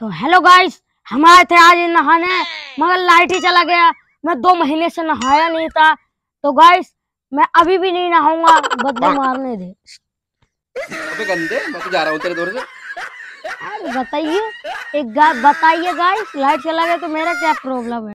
तो hello guys हम आए थे आज नहाने मगर लाइट ही चला गया मैं दो महीने से नहाया नहीं था तो गाइस मैं अभी भी नहीं नहाऊंगा बदला मारने दे अबे गंदे मैं तो जा रहा हूँ तेरे दौर से अरे बताइए एक गा, बताइए गाइस लाइट चला गया तो मेरा क्या प्रॉब्लम है